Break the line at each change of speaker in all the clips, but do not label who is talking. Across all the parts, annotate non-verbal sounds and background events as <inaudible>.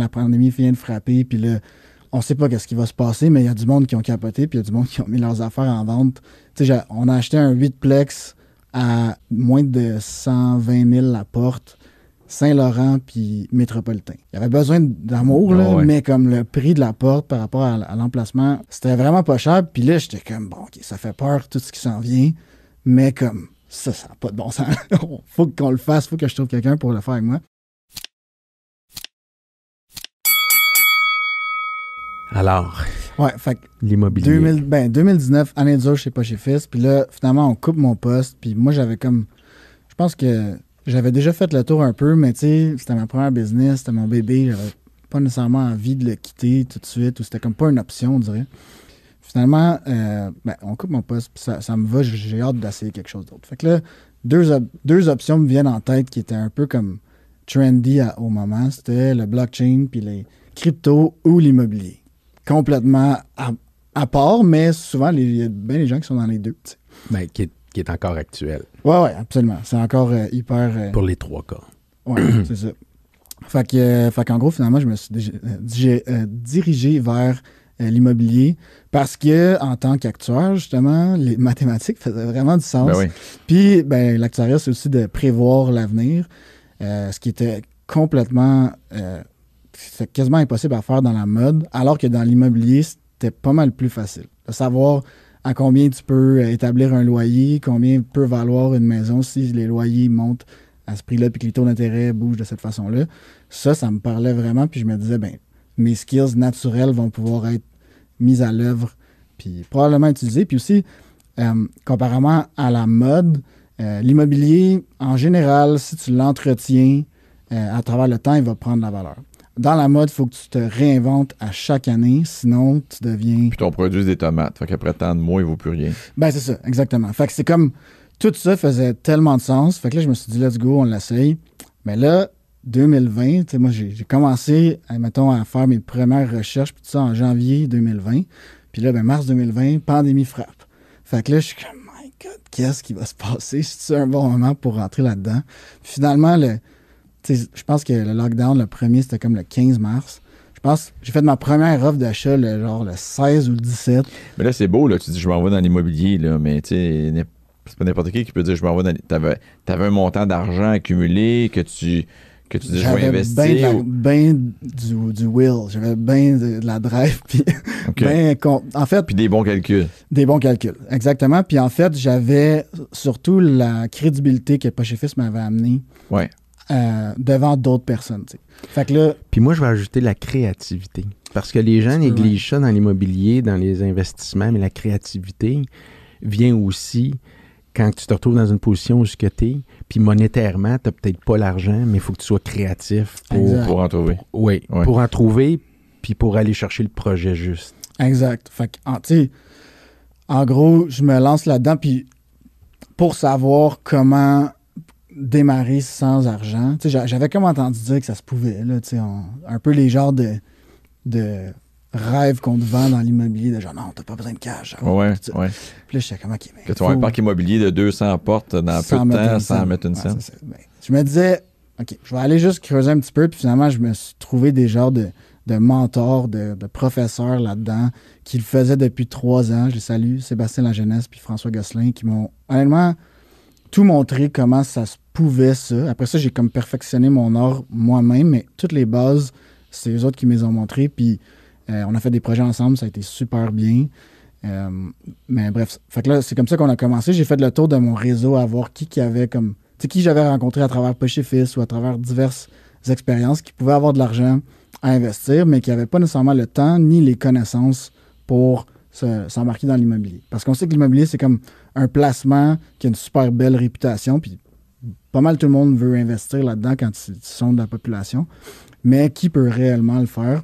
la pandémie vient de frapper, puis là, on sait pas qu'est-ce qui va se passer, mais il y a du monde qui ont capoté, puis il y a du monde qui ont mis leurs affaires en vente. Tu on a acheté un 8-plex à moins de 120 000 la porte, Saint-Laurent puis Métropolitain. Il y avait besoin d'amour, ah mais comme le prix de la porte par rapport à, l'emplacement, c'était vraiment pas cher. Puis là, j'étais comme, bon, OK, ça fait peur, tout ce qui s'en vient, mais comme ça, ça n'a pas de bon sens. <laughs> faut qu'on le fasse, faut que je trouve quelqu'un pour le faire avec moi. Alors. Ouais, fait L'immobilier. 2019, ben, année dure chez Poche Fils. Puis là, finalement, on coupe mon poste. Puis moi, j'avais comme. Je pense que j'avais déjà fait le tour un peu, mais tu sais, c'était ma première business, c'était mon bébé. J'avais pas nécessairement envie de le quitter tout de suite, ou c'était comme pas une option, on dirait. Finalement, euh, ben, on coupe mon poste, puis ça, me va, j'ai hâte d'essayer quelque chose d'autre. Fait que là, deux, deux options me viennent en tête qui étaient un peu comme trendy au moment. C'était le blockchain, puis les crypto ou l'immobilier complètement à, part, mais souvent, il y a bien des gens qui sont dans les deux.
Mais ben, qui est, encore actuel.
Oui, oui, absolument. C'est encore euh, hyper. Euh, Pour les trois cas. Oui, <clears throat> c'est ça. Fait que, euh, qu'en gros, finalement, je me suis dirigé vers l'immobilier parce que en tant qu'actuaire, justement, les <laughs> mathématiques faisaient vraiment du sens. Ben Puis ben, l'actuariat, c'est aussi de prévoir l'avenir, ce qui était complètement c'est quasiment impossible à faire dans la mode, alors que dans l'immobilier, c'était pas mal plus facile. De savoir à combien tu peux euh, établir un loyer, combien peut valoir une maison si les loyers montent à ce prix-là, puis que les taux d'intérêt bougent de cette façon-là. Ça, ça me parlait vraiment, puis je me disais, ben, mes skills naturels vont pouvoir être mis à l'œuvre, puis probablement utilisés. Puis aussi, euh, comparément à la mode, euh, l'immobilier, en général, si tu l'entretiens à travers le temps, il va prendre la valeur dans la mode, il faut que tu te réinventes à chaque année, sinon tu deviens. Puis
ton produit des tomates. Fait qu'après tant de mois, il ne vaut plus rien.
Ben, c'est ça, exactement. Fait que c'est comme. Tout ça faisait tellement de sens. Fait que là, je me suis dit, let's go, on l'essaye. Mais là, 2020, moi, j'ai commencé, mettons, à faire mes premières recherches, puis tout ça en janvier 2020. Puis là, ben, mars 2020, pandémie frappe. Fait que là, je suis comme, my God, qu'est-ce qui va se passer? C'est un bon moment pour rentrer là-dedans. Finalement, le je pense que le lockdown, le premier, c'était comme le 15 mars. Je pense j'ai fait ma première offre d'achat le, genre le 16 ou le 17.
Mais là, c'est beau, là. Tu dis, je m'envoie dans l'immobilier, là, mais tu sais, c'est pas n'importe qui qui peut dire, je m'envoie vais dans. T'avais, avais un montant d'argent accumulé que tu. Que dis, je vais investir. Bien
ben du, will, j'avais bien de, la drive. <laughs> Puis ben en fait,
puis des bons calculs.
Des bons calculs, exactement. Puis en fait, j'avais surtout la crédibilité que Pochefis m'avait amenée. Ouais. Euh, devant d'autres personnes.
Puis moi, je vais ajouter la créativité. Parce que les gens négligent ça dans l'immobilier, dans les investissements, mais la créativité vient aussi quand tu te retrouves dans une position où tu es, puis monétairement, tu n'as peut-être pas l'argent, mais il faut que tu sois créatif pour, en trouver. Oui, pour en trouver, puis pour aller chercher le projet juste.
Exact. Fait que, en, en gros, je me lance là-dedans, puis pour savoir comment démarrer sans argent. J'avais comme entendu dire que ça se pouvait. Là, un peu les genres de, de rêves qu'on te vend dans l'immobilier, de genre non, t'as pas besoin de cash. Hein,
ouais, ouais. Puis là, sais comment Que tu as un parc immobilier de 200 portes dans peu de temps sans mettre une scène.
Ben, je me disais, ok, je vais aller juste creuser un petit peu. Puis finalement, je me suis trouvé des genres de, mentors, de, professeurs là-dedans qui le faisaient depuis trois ans. Je les salue, Sébastien La puis François Gosselin qui m'ont honnêtement tout montrer comment ça se pouvait, ça. Après ça, j'ai comme perfectionné mon art moi-même, mais toutes les bases, c'est eux autres qui me les ont montrées. Puis euh, on a fait des projets ensemble, ça a été super bien. Euh, mais bref, là, c'est comme ça qu'on a commencé. J'ai fait le tour de mon réseau à voir qui qui avait comme. Tu qui j'avais rencontré à travers Poche Fils ou à travers diverses expériences qui pouvaient avoir de l'argent à investir, mais qui n'avaient pas nécessairement le temps ni les connaissances pour s'embarquer dans l'immobilier. Parce qu'on sait que l'immobilier, c'est comme un placement qui a une super belle réputation, puis pas mal tout le monde veut investir là-dedans quand ils sont de la population, mais qui peut réellement le faire?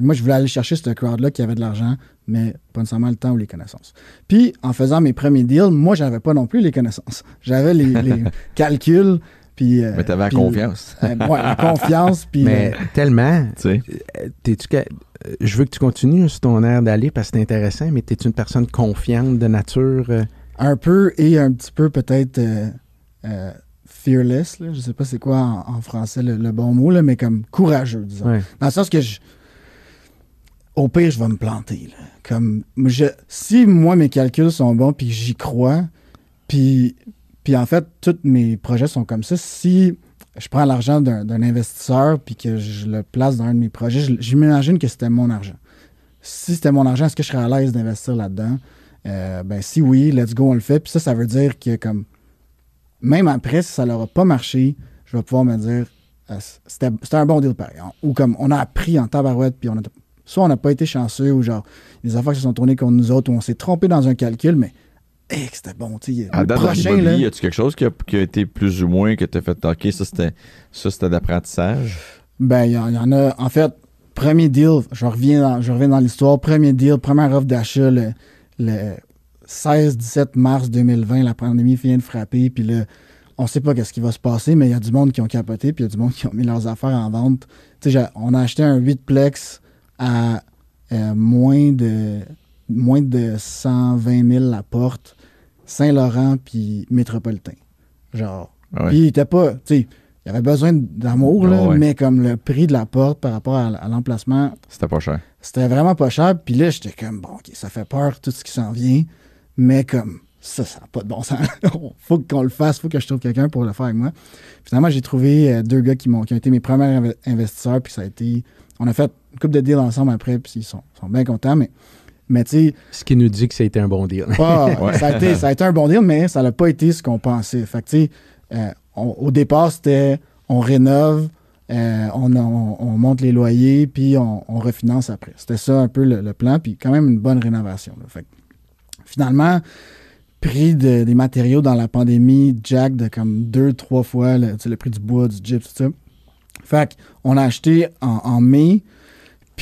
Moi, je voulais aller chercher ce crowd-là qui avait de l'argent, mais pas nécessairement le temps ou les connaissances. Puis, en faisant mes premiers deals, moi, j'avais pas non plus les connaissances. J'avais les <laughs> calculs, euh, mais t'avais la confiance.
Euh, ouais, la <laughs> confiance. Puis, mais euh, tellement. tu Je veux que tu continues sur ton air d'aller parce que c'est intéressant, mais t'es-tu une personne confiante de nature?
Un peu et un petit peu peut-être fearless. Là. Je sais pas c'est quoi en, français le, bon mot, là, mais comme courageux, disons. Dans le sens que je. Au pire, je vais me planter. Comme si moi mes calculs sont bons puis j'y crois, puis puis en fait, tous mes projets sont comme ça. Si je prends l'argent d'un investisseur puis que je le place dans un de mes projets, j'imagine que c'était mon argent. Si c'était mon argent, est-ce que je serais à l'aise d'investir là-dedans? Euh, ben si oui, let's go, on le fait. Puis ça, ça veut dire que comme même après, si ça leur pas marché, je vais pouvoir me dire euh, c'était un bon deal pareil. Ou comme on a appris en tabarouette, puis on a soit on n'a pas été chanceux, ou genre les affaires qui se sont tournées contre nous autres, ou on s'est trompé dans un calcul, mais c'était bon. T'sais, à prochain, là... y
a-tu quelque chose qui a, été plus ou moins que tu as fait OK, ça c'était d'apprentissage?
Ben, il y, en a. En fait, premier deal, je reviens dans, je reviens dans l'histoire. Premier deal, première offre d'achat, le, 16-17 mars 2020, la pandémie vient de frapper. Puis là, on sait pas qu'est-ce qui va se passer, mais il y a du monde qui ont capoté, puis il y a du monde qui ont mis leurs affaires en vente. T'sais, on a acheté un 8 plex à euh, moins de moins de 120 000 la porte, Saint-Laurent puis métropolitain. Genre. Ah puis il était pas, tu sais, il avait besoin d'amour, ah mais comme le prix de la porte par rapport à, l'emplacement. C'était pas cher. C'était vraiment pas cher. Puis là, j'étais comme, bon, OK, ça fait peur, tout ce qui s'en vient. Mais comme, ça, ça n'a pas de bon sens. <laughs> faut qu'on le fasse, faut que je trouve quelqu'un pour le faire avec moi. Finalement, j'ai trouvé euh, deux gars qui, m'ont, ont été mes premiers investisseurs, puis ça a été. On a fait une couple de deals ensemble après, puis ils sont, sont bien contents, mais mais Ce qui nous dit que ça a été un bon deal. Ah, <laughs> ça, a été, un bon deal, mais ça n'a pas été ce qu'on pensait. Fait euh, au départ, c'était on rénove, euh, on, on, monte les loyers, puis on, on refinance après. C'était ça un peu le, plan, puis quand même une bonne rénovation. Fait finalement, prix des matériaux dans la pandémie, Jack de comme deux, trois fois le, prix du bois, du gypse, tout ça. Fait a acheté en mai.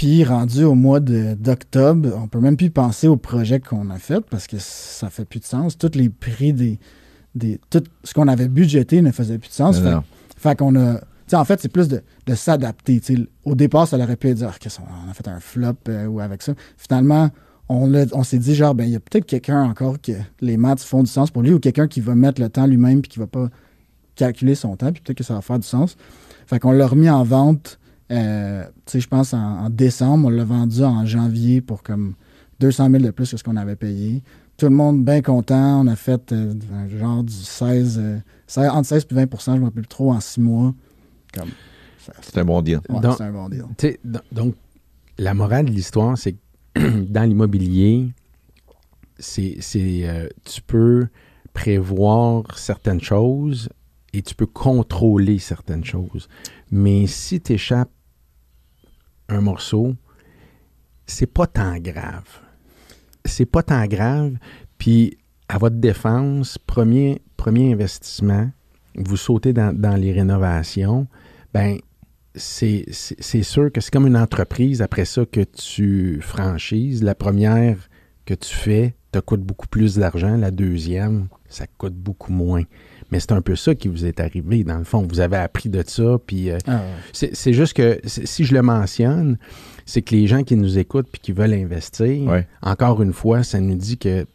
Puis rendu au mois d'octobre, on peut même plus penser au projet qu'on a fait parce que ça fait plus de sens. Tous les prix des. des tout ce qu'on avait budgété ne faisait plus de sens. Fait, qu'on a. en fait, c'est plus de, de s'adapter. Au départ, ça aurait pu dire ah, qu'est-ce qu'on a fait un flop euh, ou avec ça. Finalement, on, on s'est dit genre, ben il y a peut-être quelqu'un encore que les maths font du sens pour lui ou quelqu'un qui va mettre le temps lui-même puis qui va pas calculer son temps, puis peut-être que ça va faire du sens. Fait qu'on l'a remis en vente euh, je pense en, décembre, on l'a vendu en janvier pour comme 200 000 de plus que ce qu'on avait payé. Tout le monde bien content. On a fait euh, genre du 16, euh, entre 16 et 20 je ne me rappelle plus trop, en six mois. c'est un bon deal.
donc, la morale de l'histoire, c'est que <clears throat> dans l'immobilier, c'est, c'est tu peux prévoir certaines choses et tu peux contrôler certaines choses. Mais si tu échappes un morceau, c'est pas tant grave. C'est pas tant grave. Puis, à votre défense, premier, premier investissement, vous sautez dans, les rénovations, ben c'est sûr que c'est comme une entreprise après ça que tu franchises. La première que tu fais te coûte beaucoup plus d'argent. La deuxième, ça coûte beaucoup moins. Mais c'est un peu ça qui vous est arrivé, dans le fond. Vous avez appris de ça. Puis euh, ah c'est juste que si je le mentionne, c'est que les gens qui nous écoutent puis qui veulent investir, encore une fois, ça nous dit que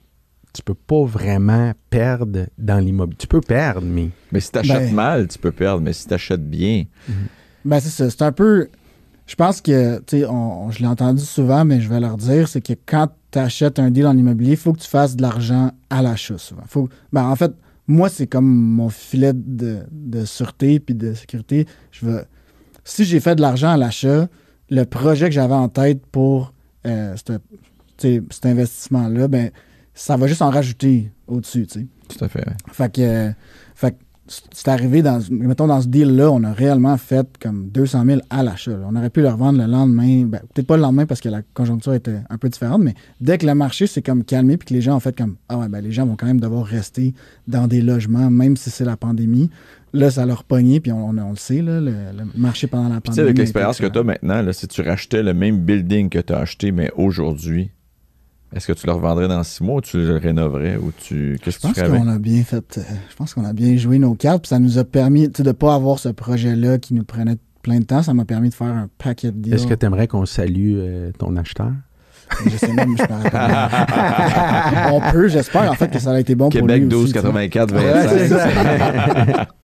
tu peux pas vraiment perdre dans l'immobilier. Tu peux perdre, mais. Mais si tu
achètes ben- mal,
tu peux perdre. Mais si tu achètes bien. Mm-hmm.
Ben, c'est ça. C'est un peu. Je pense que, tu sais, je l'ai entendu souvent, mais je vais leur dire, c'est que quand tu achètes un deal en immobilier, il faut que tu fasses de l'argent à l'achat souvent. Faut, ben, en fait, moi, c'est comme mon filet de, de sûreté puis de sécurité. Je veux, si j'ai fait de l'argent à l'achat, le projet que j'avais en tête pour euh, cet investissement-là, ben, ça va juste en rajouter au-dessus. Tout à fait. Fait fait que euh, c'est arrivé dans, mettons, dans ce deal-là, on a réellement fait comme 200 000 à l'achat. On aurait pu le revendre le lendemain, ben, peut-être pas le lendemain parce que la conjoncture était un peu différente, mais dès que le marché s'est comme calmé puis que les gens ont fait comme Ah ouais, ben, les gens vont quand même devoir rester dans des logements, même si c'est la pandémie. Là, ça leur pognait, puis on, on, le sait, le, marché pendant la pandémie. Tu sais, avec l'expérience que
tu as maintenant, là, si tu rachetais le même building que tu as acheté, mais aujourd'hui, est-ce que tu le revendrais dans six mois ou tu le rénoverais ou tu qu'est-ce qu'on a
bien fait. Euh, je pense qu'on a bien joué nos cartes. Puis ça nous a permis de ne pas avoir ce projet-là qui nous prenait plein de temps. Ça m'a permis de faire un paquet de Est-ce que tu
aimerais qu'on salue euh, ton acheteur?
Je sais même, je parle <laughs> On peut, j'espère en fait que ça
a été bon
pour lui 12, aussi, 84, 25.
<laughs>